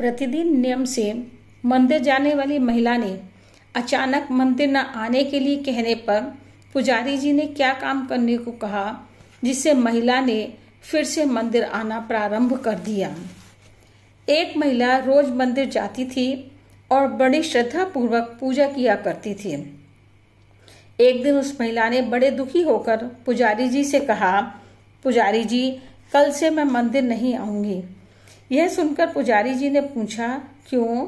प्रतिदिन नियम से मंदिर जाने वाली महिला ने अचानक मंदिर न आने के लिए कहने पर पुजारी जी ने क्या काम करने को कहा जिससे महिला ने फिर से मंदिर आना प्रारंभ कर दिया एक महिला रोज मंदिर जाती थी और बड़ी श्रद्धा पूर्वक पूजा किया करती थी एक दिन उस महिला ने बड़े दुखी होकर पुजारी जी से कहा पुजारी जी कल से मैं मंदिर नहीं आऊंगी यह सुनकर पुजारी जी ने पूछा क्यों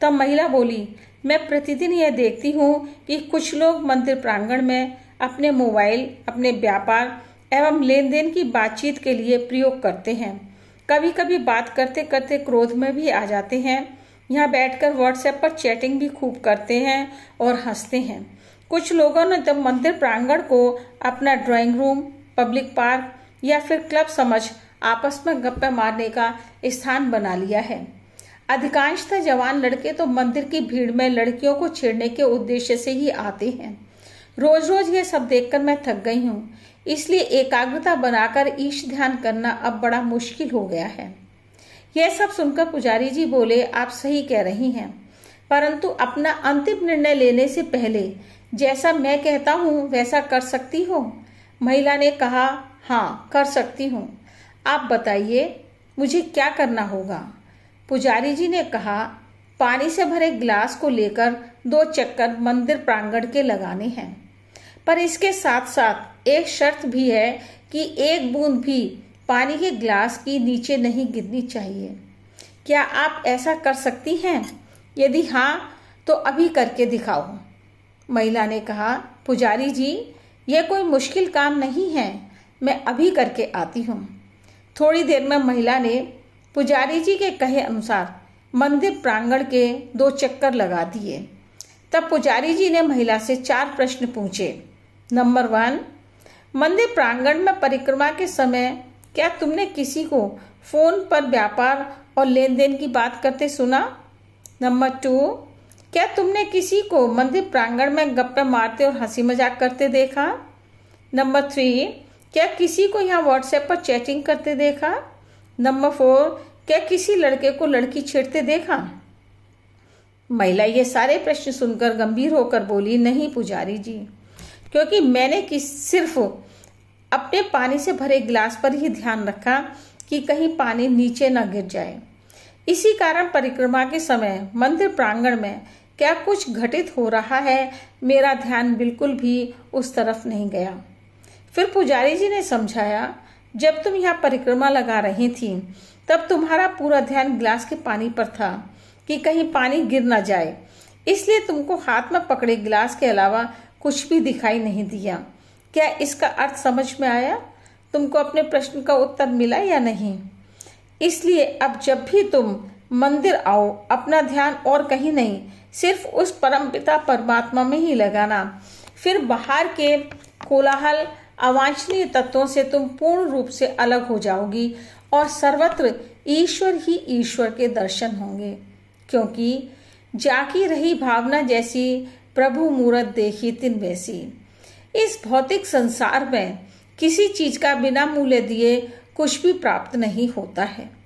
तब महिला बोली मैं प्रतिदिन यह देखती हूँ कि कुछ लोग मंदिर प्रांगण में अपने मोबाइल अपने व्यापार एवं लेन देन की बातचीत के लिए प्रयोग करते हैं कभी कभी बात करते करते क्रोध में भी आ जाते हैं यहाँ बैठकर व्हाट्सएप पर चैटिंग भी खूब करते हैं और हंसते हैं कुछ लोगों ने जब मंदिर प्रांगण को अपना ड्राइंग रूम पब्लिक पार्क या फिर क्लब समझ आपस में गप्पे मारने का स्थान बना लिया है अधिकांशतः जवान लड़के तो मंदिर की भीड़ में लड़कियों को छेड़ने के उद्देश्य से ही आते हैं रोज रोज ये सब देखकर मैं थक गई हूँ इसलिए एकाग्रता बनाकर ईश ध्यान करना अब बड़ा मुश्किल हो गया है यह सब सुनकर पुजारी जी बोले आप सही कह रही हैं परंतु अपना अंतिम निर्णय लेने से पहले जैसा मैं कहता हूँ वैसा कर सकती हो महिला ने कहा हाँ कर सकती हूँ आप बताइए मुझे क्या करना होगा पुजारी जी ने कहा पानी से भरे ग्लास को लेकर दो चक्कर मंदिर प्रांगण के लगाने हैं पर इसके साथ साथ एक शर्त भी है कि एक बूंद भी पानी के ग्लास की नीचे नहीं गिरनी चाहिए क्या आप ऐसा कर सकती हैं यदि हाँ तो अभी करके दिखाओ महिला ने कहा पुजारी जी यह कोई मुश्किल काम नहीं है मैं अभी करके आती हूँ थोड़ी देर में महिला ने पुजारी जी के कहे अनुसार मंदिर प्रांगण के दो चक्कर लगा दिए तब पुजारी जी ने महिला से चार प्रश्न पूछे नंबर वन मंदिर प्रांगण में परिक्रमा के समय क्या तुमने किसी को फोन पर व्यापार और लेन देन की बात करते सुना नंबर टू क्या तुमने किसी को मंदिर प्रांगण में गप्पे मारते और हंसी मजाक करते देखा नंबर थ्री क्या किसी को यहाँ व्हाट्सएप पर चैटिंग करते देखा नंबर फोर क्या किसी लड़के को लड़की छेड़ते देखा महिला ये सारे प्रश्न सुनकर गंभीर होकर बोली नहीं पुजारी जी क्योंकि मैंने कि सिर्फ अपने पानी से भरे गिलास पर ही ध्यान रखा कि कहीं पानी नीचे न गिर जाए इसी कारण परिक्रमा के समय मंदिर प्रांगण में क्या कुछ घटित हो रहा है मेरा ध्यान बिल्कुल भी उस तरफ नहीं गया फिर पुजारी जी ने समझाया जब तुम यहाँ परिक्रमा लगा रही थी तब तुम्हारा पूरा ध्यान गिलास के पानी पर था कि कहीं पानी गिर ना जाए इसलिए तुमको हाथ में पकड़े गिलास के अलावा कुछ भी दिखाई नहीं दिया क्या इसका अर्थ समझ में आया तुमको अपने प्रश्न का उत्तर मिला या नहीं इसलिए अब जब भी तुम मंदिर आओ अपना ध्यान और कहीं नहीं सिर्फ उस परमपिता परमात्मा में ही लगाना फिर बाहर के कोलाहल अवांछनीय तत्वों से तुम पूर्ण रूप से अलग हो जाओगी और सर्वत्र ईश्वर ही ईश्वर के दर्शन होंगे क्योंकि जाकी रही भावना जैसी प्रभु मूरत देखी तिन वैसी इस भौतिक संसार में किसी चीज का बिना मूल्य दिए कुछ भी प्राप्त नहीं होता है